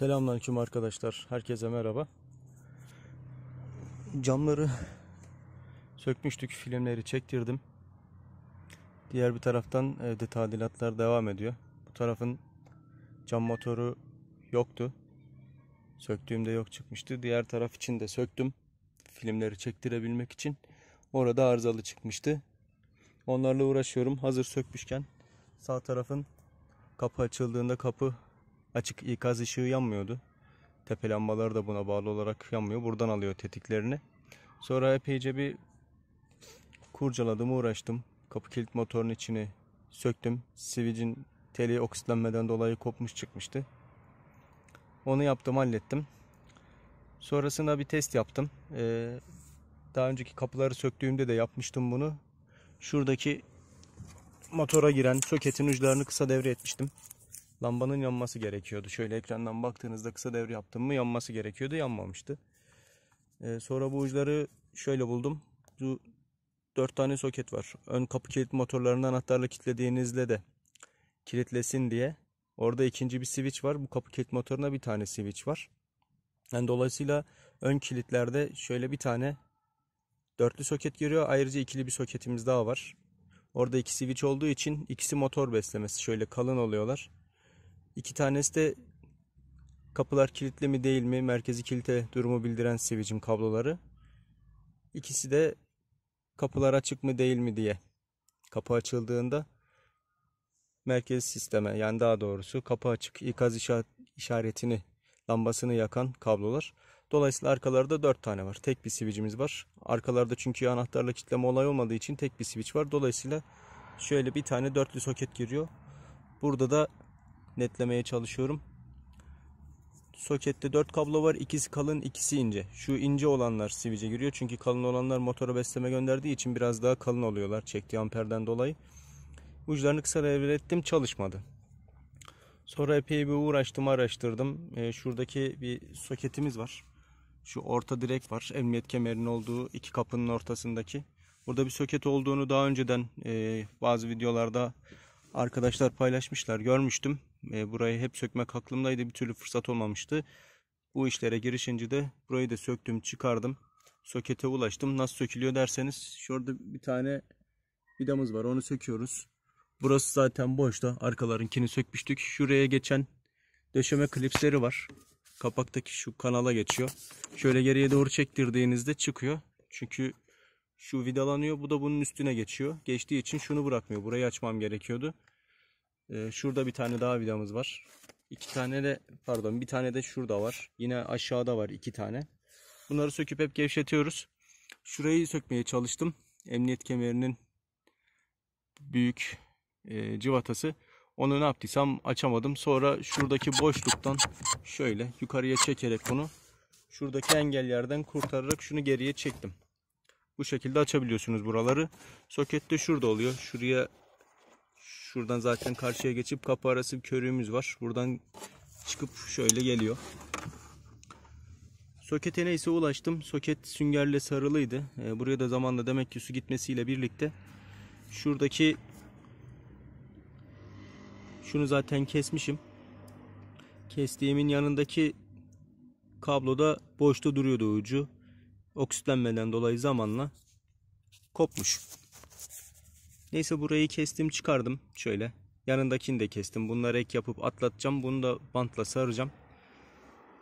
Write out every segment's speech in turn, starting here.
Selamünaleyküm arkadaşlar. Herkese merhaba. Camları sökmüştük. Filmleri çektirdim. Diğer bir taraftan evde tadilatlar devam ediyor. Bu tarafın cam motoru yoktu. Söktüğümde yok çıkmıştı. Diğer taraf için de söktüm. Filmleri çektirebilmek için. Orada arızalı çıkmıştı. Onlarla uğraşıyorum. Hazır sökmüşken sağ tarafın kapı açıldığında kapı Açık ikaz ışığı yanmıyordu. Tepe lambaları da buna bağlı olarak yanmıyor. Buradan alıyor tetiklerini. Sonra epeyce bir kurcaladım, uğraştım. Kapı kilit motorun içini söktüm. Sivicin teli oksitlenmeden dolayı kopmuş çıkmıştı. Onu yaptım, hallettim. Sonrasında bir test yaptım. Ee, daha önceki kapıları söktüğümde de yapmıştım bunu. Şuradaki motora giren soketin uçlarını kısa devre etmiştim. Lambanın yanması gerekiyordu. Şöyle ekrandan baktığınızda kısa devre yaptım mı yanması gerekiyordu. Yanmamıştı. Ee, sonra bu ucları şöyle buldum. Bu 4 tane soket var. Ön kapı kilit motorlarını anahtarla kilitlediğinizde de kilitlesin diye. Orada ikinci bir switch var. Bu kapı kilit motoruna bir tane switch var. Yani dolayısıyla ön kilitlerde şöyle bir tane dörtlü soket giriyor. Ayrıca ikili bir soketimiz daha var. Orada iki switch olduğu için ikisi motor beslemesi. Şöyle kalın oluyorlar. İki tanesi de kapılar kilitli mi değil mi merkezi kilite durumu bildiren sivicim kabloları. İkisi de kapılar açık mı değil mi diye. Kapı açıldığında merkez sisteme yani daha doğrusu kapı açık ikaz işaretini lambasını yakan kablolar. Dolayısıyla arkalarda 4 tane var. Tek bir sivicimiz var. Arkalarda çünkü anahtarla kilitleme olay olmadığı için tek bir sivic var. Dolayısıyla şöyle bir tane dörtlü soket giriyor. Burada da netlemeye çalışıyorum. Sokette 4 kablo var. İkisi kalın, ikisi ince. Şu ince olanlar sivice giriyor. Çünkü kalın olanlar motora besleme gönderdiği için biraz daha kalın oluyorlar. Çektiği amperden dolayı. Uçlarını kısa devrettim. Çalışmadı. Sonra epey bir uğraştım, araştırdım. E, şuradaki bir soketimiz var. Şu orta direk var. Emniyet kemerinin olduğu iki kapının ortasındaki. Burada bir soket olduğunu daha önceden e, bazı videolarda Arkadaşlar paylaşmışlar görmüştüm. E, burayı hep sökmek aklımdaydı bir türlü fırsat olmamıştı. Bu işlere girişince de burayı da söktüm çıkardım. Sokete ulaştım. Nasıl sökülüyor derseniz şurada bir tane vidamız var onu söküyoruz. Burası zaten boşta arkalarınkini sökmüştük. Şuraya geçen döşeme klipsleri var. Kapaktaki şu kanala geçiyor. Şöyle geriye doğru çektirdiğinizde çıkıyor. Çünkü şu vidalanıyor. Bu da bunun üstüne geçiyor. Geçtiği için şunu bırakmıyor. Burayı açmam gerekiyordu. Ee, şurada bir tane daha vidamız var. İki tane de pardon bir tane de şurada var. Yine aşağıda var iki tane. Bunları söküp hep gevşetiyoruz. Şurayı sökmeye çalıştım. Emniyet kemerinin büyük e, civatası. Onu ne yaptıysam açamadım. Sonra şuradaki boşluktan şöyle yukarıya çekerek bunu şuradaki engel yerden kurtararak şunu geriye çektim. Bu şekilde açabiliyorsunuz buraları. Soket de şurada oluyor. Şuraya şuradan zaten karşıya geçip kapı arası bir körüğümüz var. Buradan çıkıp şöyle geliyor. Sokete neyse ulaştım. Soket süngerle sarılıydı. Ee, buraya da zamanla demek ki su gitmesiyle birlikte şuradaki şunu zaten kesmişim. Kestiğimin yanındaki kabloda boşta duruyordu ucu oksitlenmeden dolayı zamanla kopmuş. Neyse burayı kestim çıkardım şöyle. Yanındakini de kestim. Bunları ek yapıp atlatacağım. Bunu da bantla saracağım.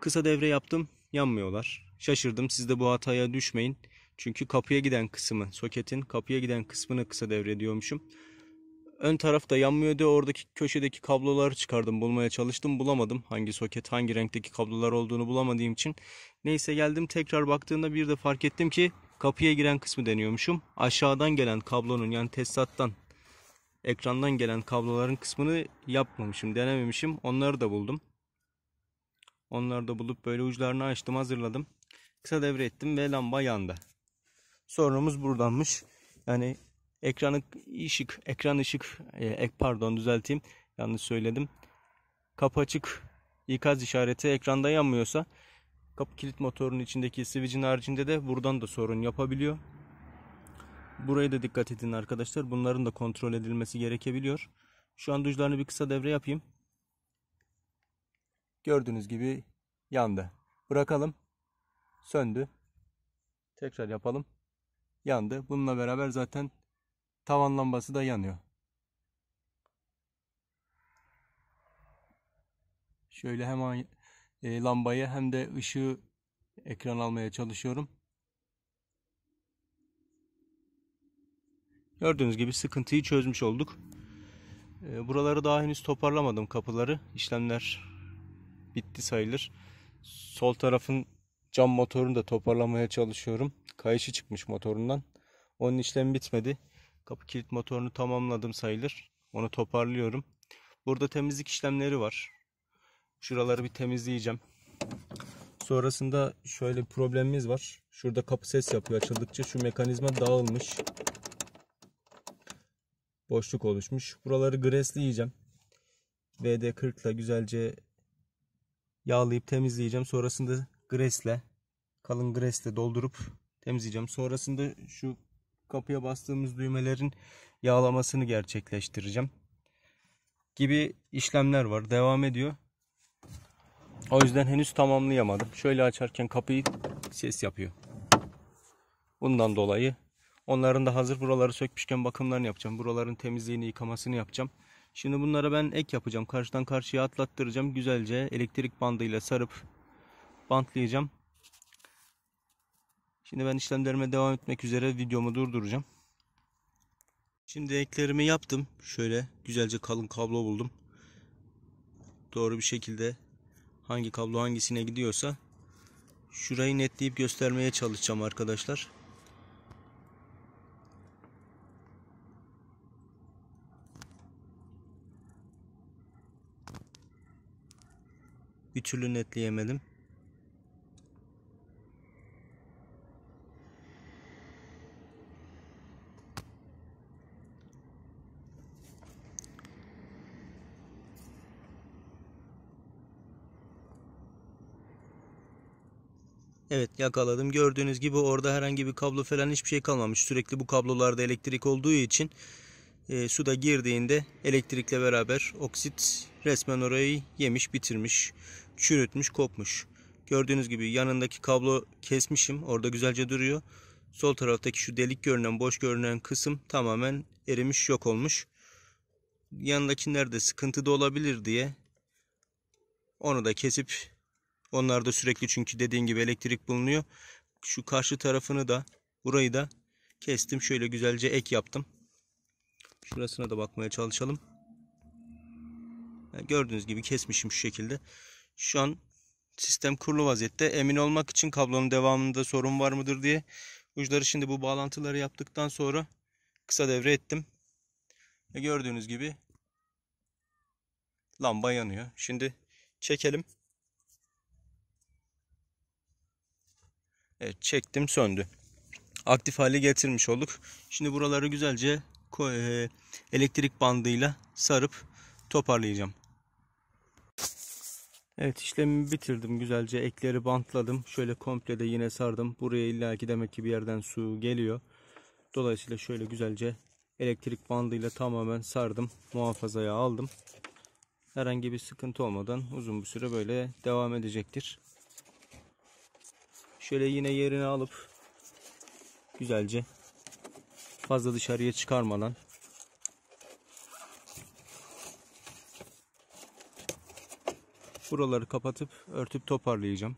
Kısa devre yaptım. Yanmıyorlar. Şaşırdım. Siz de bu hataya düşmeyin. Çünkü kapıya giden kısmı, soketin kapıya giden kısmını kısa devre diyormuşum. Ön tarafta yanmıyor diye oradaki köşedeki kabloları çıkardım bulmaya çalıştım bulamadım. Hangi soket hangi renkteki kablolar olduğunu bulamadığım için. Neyse geldim tekrar baktığımda bir de fark ettim ki kapıya giren kısmı deniyormuşum. Aşağıdan gelen kablonun yani tesisattan ekrandan gelen kabloların kısmını yapmamışım denememişim onları da buldum. Onları da bulup böyle uçlarını açtım hazırladım. Kısa devre ettim ve lamba yandı. Sorunumuz buradanmış. Yani Ekranı ışık, ekran ışık, e, pardon düzelteyim. Yanlış söyledim. Kapı açık ikaz işareti ekranda yanmıyorsa kapı kilit motorunun içindeki switch'in haricinde de buradan da sorun yapabiliyor. Buraya da dikkat edin arkadaşlar. Bunların da kontrol edilmesi gerekebiliyor. Şu an dujlarını bir kısa devre yapayım. Gördüğünüz gibi yandı. Bırakalım. Söndü. Tekrar yapalım. Yandı. Bununla beraber zaten Tavan lambası da yanıyor. Şöyle hemen lambayı hem de ışığı ekran almaya çalışıyorum. Gördüğünüz gibi sıkıntıyı çözmüş olduk. E, buraları daha henüz toparlamadım kapıları. İşlemler bitti sayılır. Sol tarafın cam motorunu da toparlamaya çalışıyorum. Kayışı çıkmış motorundan. Onun işlemi bitmedi. Kapı kilit motorunu tamamladım sayılır. Onu toparlıyorum. Burada temizlik işlemleri var. Şuraları bir temizleyeceğim. Sonrasında şöyle bir problemimiz var. Şurada kapı ses yapıyor açıldıkça. Şu mekanizma dağılmış. Boşluk oluşmuş. Buraları gresleyeceğim. VD40 ile güzelce yağlayıp temizleyeceğim. Sonrasında gresle kalın gresle doldurup temizleyeceğim. Sonrasında şu kapıya bastığımız düğmelerin yağlamasını gerçekleştireceğim. Gibi işlemler var. Devam ediyor. O yüzden henüz tamamlayamadım. Şöyle açarken kapıyı ses yapıyor. Bundan dolayı onların da hazır buraları sökmüşken bakımlarını yapacağım. Buraların temizliğini, yıkamasını yapacağım. Şimdi bunlara ben ek yapacağım. Karşıdan karşıya atlattıracağım. Güzelce elektrik bandıyla sarıp bantlayacağım. Şimdi ben işlemlerime devam etmek üzere videomu durduracağım. Şimdi eklerimi yaptım. Şöyle güzelce kalın kablo buldum. Doğru bir şekilde hangi kablo hangisine gidiyorsa şurayı netleyip göstermeye çalışacağım arkadaşlar. Bir türlü netleyemedim. Evet yakaladım. Gördüğünüz gibi orada herhangi bir kablo falan hiçbir şey kalmamış. Sürekli bu kablolarda elektrik olduğu için e, su da girdiğinde elektrikle beraber oksit resmen orayı yemiş, bitirmiş, çürütmüş, kopmuş. Gördüğünüz gibi yanındaki kablo kesmişim. Orada güzelce duruyor. Sol taraftaki şu delik görünen, boş görünen kısım tamamen erimiş, yok olmuş. Yanındaki nerede sıkıntı da olabilir diye onu da kesip onlar da sürekli çünkü dediğin gibi elektrik bulunuyor. Şu karşı tarafını da burayı da kestim. Şöyle güzelce ek yaptım. Şurasına da bakmaya çalışalım. Yani gördüğünüz gibi kesmişim şu şekilde. Şu an sistem kurulu vaziyette. Emin olmak için kablonun devamında sorun var mıdır diye uçları şimdi bu bağlantıları yaptıktan sonra kısa devre ettim. gördüğünüz gibi lamba yanıyor. Şimdi çekelim. Evet çektim söndü. Aktif hale getirmiş olduk. Şimdi buraları güzelce e, elektrik bandıyla sarıp toparlayacağım. Evet işlemimi bitirdim güzelce ekleri bantladım. Şöyle komple de yine sardım. Buraya illaki demek ki bir yerden su geliyor. Dolayısıyla şöyle güzelce elektrik bandıyla tamamen sardım. Muhafazaya aldım. Herhangi bir sıkıntı olmadan uzun bir süre böyle devam edecektir. Şöyle yine yerini alıp güzelce fazla dışarıya çıkarmadan buraları kapatıp örtüp toparlayacağım.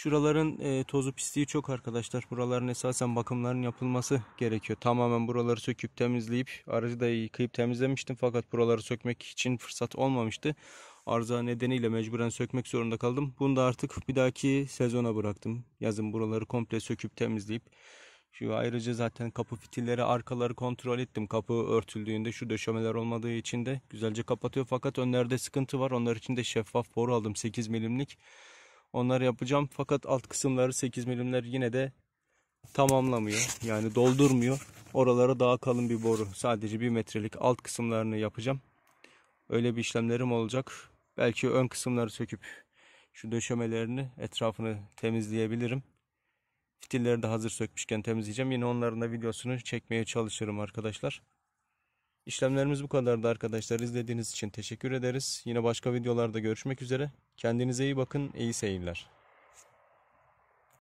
Şuraların e, tozu pisliği çok arkadaşlar. Buraların esasen bakımların yapılması gerekiyor. Tamamen buraları söküp temizleyip aracı da yıkayıp temizlemiştim. Fakat buraları sökmek için fırsat olmamıştı. Arıza nedeniyle mecburen sökmek zorunda kaldım. Bunu da artık bir dahaki sezona bıraktım. Yazın buraları komple söküp temizleyip şu ayrıca zaten kapı fitilleri arkaları kontrol ettim. Kapı örtüldüğünde şu döşemeler olmadığı için de güzelce kapatıyor. Fakat önlerde sıkıntı var. Onlar için de şeffaf boru aldım 8 milimlik. Onları yapacağım fakat alt kısımları 8 milimler yine de tamamlamıyor. Yani doldurmuyor. Oralara daha kalın bir boru. Sadece 1 metrelik alt kısımlarını yapacağım. Öyle bir işlemlerim olacak. Belki ön kısımları söküp şu döşemelerini etrafını temizleyebilirim. Fitilleri de hazır sökmüşken temizleyeceğim. Yine onların da videosunu çekmeye çalışırım arkadaşlar. İşlemlerimiz bu kadardı arkadaşlar. İzlediğiniz için teşekkür ederiz. Yine başka videolarda görüşmek üzere. Kendinize iyi bakın. İyi seyirler.